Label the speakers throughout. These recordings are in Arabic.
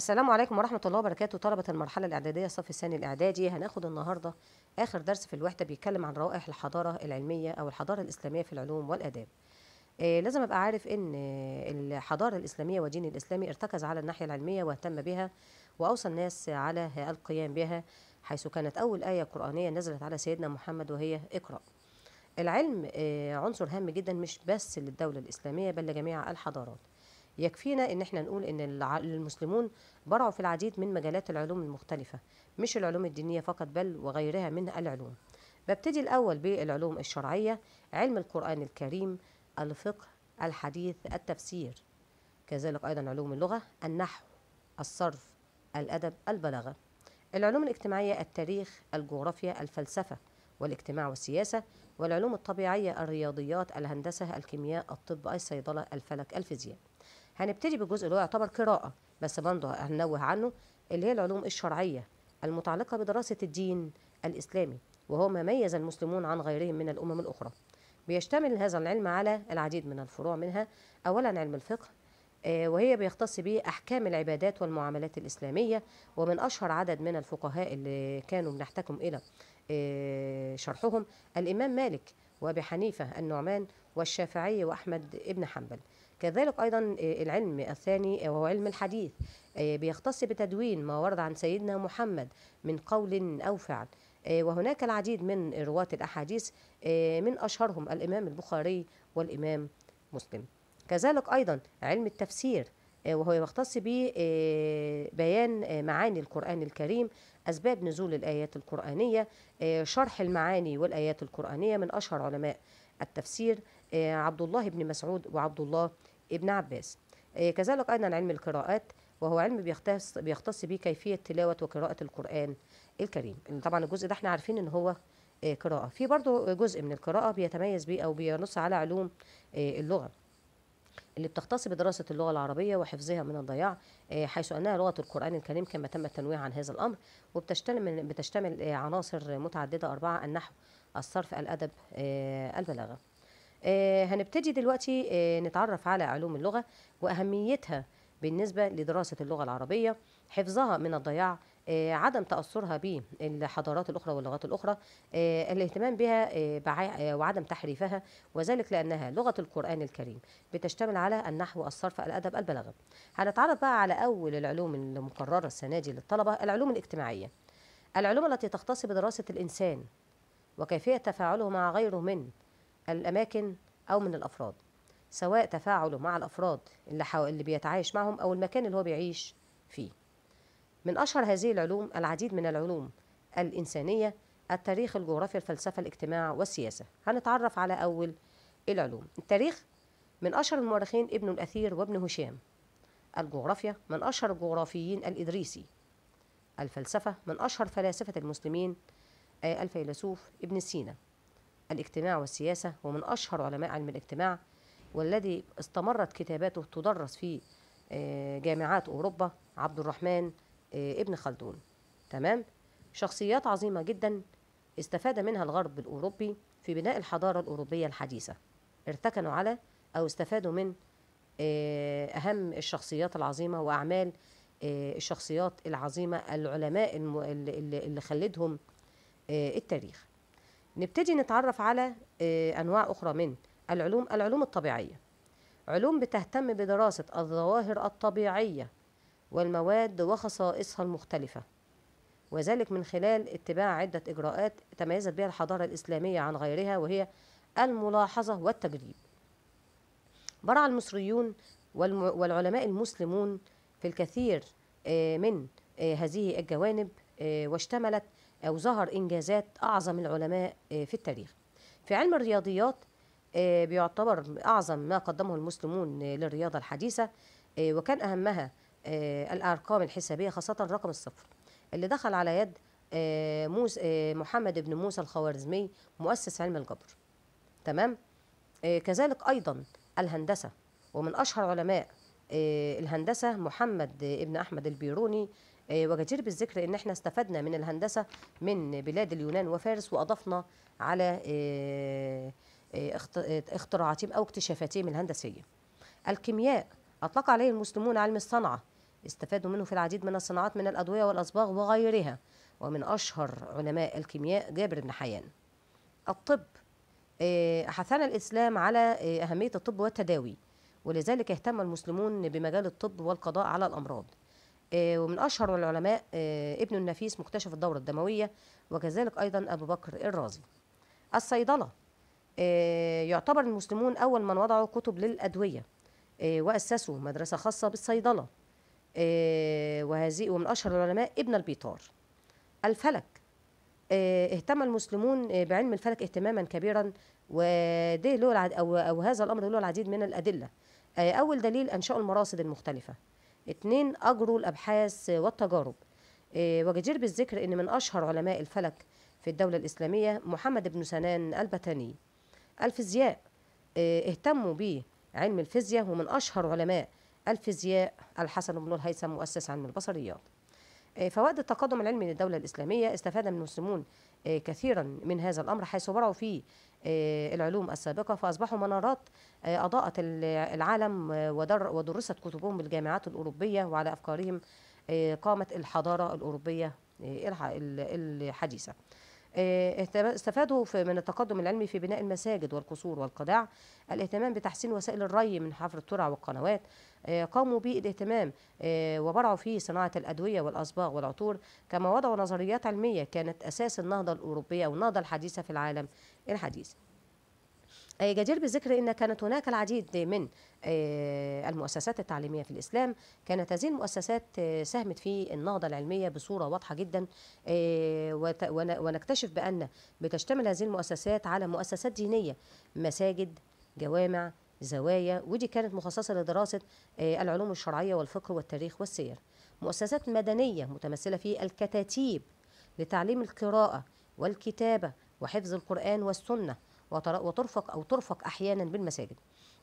Speaker 1: السلام عليكم ورحمة الله وبركاته طلبة المرحلة الإعدادية الصف الثاني الإعدادي هناخد النهاردة آخر درس في الوحدة بيتكلم عن روائح الحضارة العلمية أو الحضارة الإسلامية في العلوم والآداب إيه لازم أبقى عارف إن الحضارة الإسلامية والدين الإسلامي ارتكز على الناحية العلمية واهتم بها وأوصى الناس على القيام بها حيث كانت أول آية قرآنية نزلت على سيدنا محمد وهي اقرأ العلم آه، عنصر هام جدا مش بس للدولة الإسلامية بل لجميع الحضارات يكفينا ان احنا نقول ان المسلمون برعوا في العديد من مجالات العلوم المختلفة مش العلوم الدينية فقط بل وغيرها من العلوم ببتدي الأول بالعلوم الشرعية علم القرآن الكريم الفقه الحديث التفسير كذلك أيضا علوم اللغة النحو الصرف الأدب البلاغة العلوم الاجتماعية التاريخ الجغرافيا الفلسفة والاجتماع والسياسة والعلوم الطبيعية الرياضيات الهندسة الكيمياء الطب الصيدلة الفلك الفيزياء هنبتدي بالجزء اللي هو يعتبر قراءة بس برضه هننوه عنه اللي هي العلوم الشرعية المتعلقة بدراسة الدين الإسلامي وهو ما ميز المسلمون عن غيرهم من الأمم الأخرى بيشتمل هذا العلم على العديد من الفروع منها أولا علم الفقه آه، وهي بيختص به أحكام العبادات والمعاملات الإسلامية ومن أشهر عدد من الفقهاء اللي كانوا بنحتكم إلى آه، شرحهم الإمام مالك وأبي حنيفة النعمان والشافعي وأحمد ابن حنبل كذلك أيضا آه، العلم الثاني آه، وهو علم الحديث آه، بيختص بتدوين ما ورد عن سيدنا محمد من قول أو فعل وهناك العديد من رواة الأحاديث من أشهرهم الإمام البخاري والإمام مسلم كذلك أيضا علم التفسير وهو يختص ببيان معاني القرآن الكريم أسباب نزول الآيات القرآنية شرح المعاني والآيات القرآنية من أشهر علماء التفسير عبد الله بن مسعود وعبد الله ابن عباس آه، كذلك أيضا علم القراءات وهو علم بيختص بيختص به كيفية تلاوة وقراءة القرآن الكريم طبعا الجزء ده احنا عارفين ان هو آه، قراءة في برضو جزء من القراءة بيتميز بيه أو بينص على علوم آه، اللغة اللي بتختص بدراسة اللغة العربية وحفظها من الضياع حيث أنها لغة القرآن الكريم كما تم التنويه عن هذا الأمر وبتشتمل بتشتمل عناصر متعددة أربعة النحو الصرف الأدب البلاغة آه، هنبتدي دلوقتي آه، نتعرف على علوم اللغة وأهميتها بالنسبة لدراسة اللغة العربية حفظها من الضياع آه، عدم تأثرها بالحضارات الأخرى واللغات الأخرى الاهتمام بها وعدم تحريفها وذلك لأنها لغة القرآن الكريم بتشتمل على النحو الصرف الأدب البلاغة هنتعرف بقى على أول العلوم المقررة السنة دي للطلبة العلوم الاجتماعية العلوم التي تختص بدراسة الإنسان وكيفية تفاعله مع غيره من الأماكن أو من الأفراد سواء تفاعله مع الأفراد اللي, حو... اللي بيتعايش معهم أو المكان اللي هو بيعيش فيه من أشهر هذه العلوم العديد من العلوم الإنسانية التاريخ الجغرافيا الفلسفة الاجتماع والسياسة هنتعرف على أول العلوم التاريخ من أشهر المؤرخين ابن الأثير وابن هشام الجغرافيا من أشهر الجغرافيين الإدريسي الفلسفة من أشهر فلاسفة المسلمين آه، الفيلسوف ابن سينا الاجتماع والسياسة ومن أشهر علماء علم الاجتماع والذي استمرت كتاباته تدرس في آه، جامعات أوروبا عبد الرحمن آه، ابن خلدون تمام شخصيات عظيمة جدا استفاد منها الغرب الأوروبي في بناء الحضارة الأوروبية الحديثة ارتكنوا على أو استفادوا من آه، أهم الشخصيات العظيمة وأعمال الشخصيات العظيمة العلماء اللي خلدهم التاريخ نبتدي نتعرف على آه، أنواع أخرى من العلوم العلوم الطبيعية علوم بتهتم بدراسة الظواهر الطبيعية والمواد وخصائصها المختلفة وذلك من خلال اتباع عدة إجراءات تميزت بها الحضارة الإسلامية عن غيرها وهي الملاحظة والتجريب برع المصريون والعلماء المسلمون في الكثير آه، من آه، هذه الجوانب واشتملت أو ظهر إنجازات أعظم العلماء آه، في التاريخ في علم الرياضيات آه، بيعتبر أعظم ما قدمه المسلمون آه، للرياضة الحديثة وكان أهمها الأرقام الحسابية خاصة رقم الصفر اللي دخل على يد موس محمد بن موسى الخوارزمي مؤسس علم الجبر تمام كذلك أيضا الهندسة ومن أشهر علماء الهندسة محمد بن أحمد البيروني آه، وجدير بالذكر ان احنا استفدنا من الهندسه من بلاد اليونان وفارس واضفنا على آه، آه، اختراعاتهم او اكتشافاتهم الهندسيه الكيمياء اطلق عليه المسلمون علم الصنعه استفادوا منه في العديد من الصناعات من الادويه والاصباغ وغيرها ومن اشهر علماء الكيمياء جابر بن حيان الطب حثنا الاسلام على اهميه الطب والتداوي ولذلك اهتم المسلمون بمجال الطب والقضاء على الامراض آه، ومن أشهر العلماء آه، ابن النفيس مكتشف الدورة الدموية وكذلك أيضا أبو بكر الرازي الصيدلة آه، يعتبر المسلمون أول من وضعوا كتب للأدوية وأسسوا مدرسة خاصة بالصيدلة وهذه ومن أشهر العلماء ابن البيطار الفلك اهتم المسلمون بعلم الفلك اهتماما كبيرا وده له أو, أو هذا الأمر له العديد من الأدلة أول دليل أنشأوا المراصد المختلفة اتنين أجروا الأبحاث والتجارب آه، وجدير بالذكر أن من أشهر علماء الفلك في الدولة الإسلامية محمد بن سنان البتاني الفيزياء آه، اهتموا به علم الفيزياء ومن أشهر علماء الفيزياء الحسن بن الهيثم مؤسس علم البصريات آه، فوقت التقدم العلمي للدولة الإسلامية استفاد من المسلمون كثيرا من هذا الأمر حيث برعوا فيه آه، العلوم السابقة فأصبحوا منارات آه، أضاءت العالم آه، ودرست كتبهم بالجامعات الأوروبية وعلى أفكارهم قامت الحضارة الأوروبية الحديثة آه، استفادوا من التقدم العلمي في بناء المساجد والقصور والقداع الاهتمام بتحسين وسائل الري من حفر الترع والقنوات آه، قاموا بالاهتمام آه، وبرعوا في صناعة الأدوية والأصباغ والعطور كما وضعوا نظريات علمية كانت أساس النهضة الأوروبية والنهضة الحديثة في العالم الحديث جدير بالذكر أن كانت هناك العديد من آه، المؤسسات التعليمية في الإسلام كانت هذه المؤسسات آه، ساهمت في النهضة العلمية بصورة واضحة جدا آه، ونكتشف بأن بتشتمل هذه المؤسسات على مؤسسات دينية مساجد جوامع زوايا ودي كانت مخصصة لدراسة العلوم الشرعية والفقه والتاريخ والسير مؤسسات مدنية متمثلة في الكتاتيب لتعليم القراءة والكتابة وحفظ القرآن والسنة وترفق أو ترفق أحيانا بالمساجد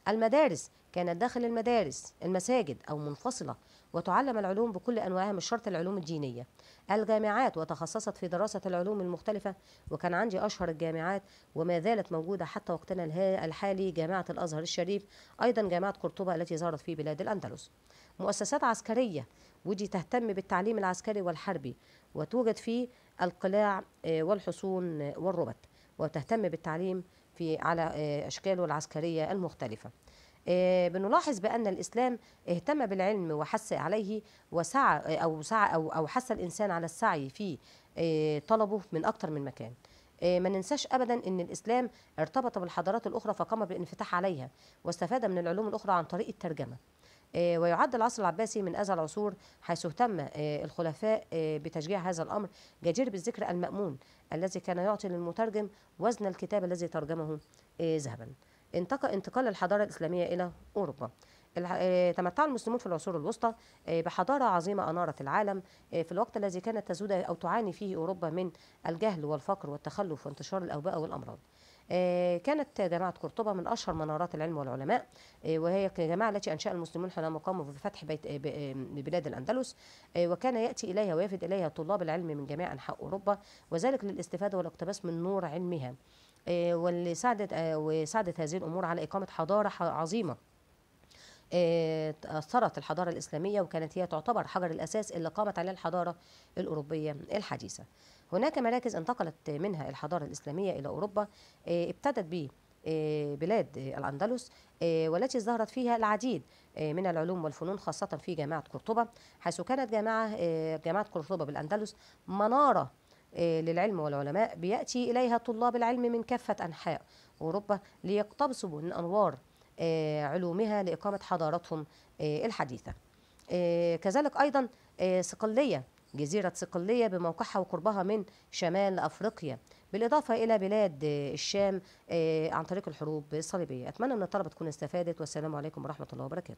Speaker 1: المدارس كانت داخل المدارس المساجد أو منفصلة وتعلم العلوم بكل أنواعها مش شرط العلوم الدينية الجامعات وتخصصت في دراسة العلوم المختلفة وكان عندي أشهر الجامعات وما زالت موجودة حتى وقتنا الحالي جامعة الأزهر الشريف أيضا جامعة قرطبة التي ظهرت في بلاد الأندلس مؤسسات عسكرية ودي تهتم بالتعليم العسكري والحربي وتوجد في القلاع آه، والحصون آه، والربط وتهتم بالتعليم في على آه، أشكاله العسكرية المختلفة آه، بنلاحظ بأن الإسلام اهتم بالعلم وحث عليه وسعى آه، أو سعى أو أو حث الإنسان على السعي في طلبه من أكثر من مكان ما ننساش ابدا ان الاسلام ارتبط بالحضارات الاخرى فقام بالانفتاح عليها واستفاد من العلوم الاخرى عن طريق الترجمه آه، ويعد العصر العباسي من أزل العصور حيث اهتم آه، الخلفاء آه، بتشجيع هذا الأمر جدير بالذكر المأمون الذي كان يعطي للمترجم وزن الكتاب الذي ترجمه ذهبا انتقل الحضارة الإسلامية إلى أوروبا تمتع المسلمون في العصور الوسطى بحضارة عظيمة أنارت العالم في الوقت الذي كانت تزود أو تعاني فيه أوروبا من الجهل والفقر والتخلف وانتشار الأوبئة والأمراض آه، كانت جامعة قرطبة من أشهر منارات العلم والعلماء آه، وهي الجامعة التي أنشأ المسلمون حينما قاموا بفتح بيت آه، بلاد الأندلس وكان يأتي إليها ويفد إليها طلاب العلم من جميع أنحاء أوروبا وذلك للاستفادة والاقتباس من نور علمها واللي ساعدت وساعدت هذه الأمور على إقامة حضارة عظيمة أثرت الحضارة الإسلامية وكانت هي تعتبر حجر الأساس اللي قامت عليه الحضارة الأوروبية الحديثة هناك مراكز انتقلت منها الحضارة الإسلامية إلى أوروبا آه، ابتدت به بلاد الأندلس آه، والتي ازدهرت فيها العديد آه، من العلوم والفنون خاصة في جامعة قرطبة حيث كانت جامعة جامعة قرطبة بالأندلس منارة للعلم والعلماء بيأتي إليها طلاب العلم من كافة أنحاء أوروبا ليقتبسوا من أنوار علومها لإقامة حضارتهم الحديثة كذلك أيضا صقلية جزيرة صقلية بموقعها وقربها من شمال أفريقيا بالإضافة إلى بلاد الشام آه، عن طريق الحروب الصليبية أتمنى أن الطلبة تكون استفادت والسلام عليكم ورحمة الله وبركاته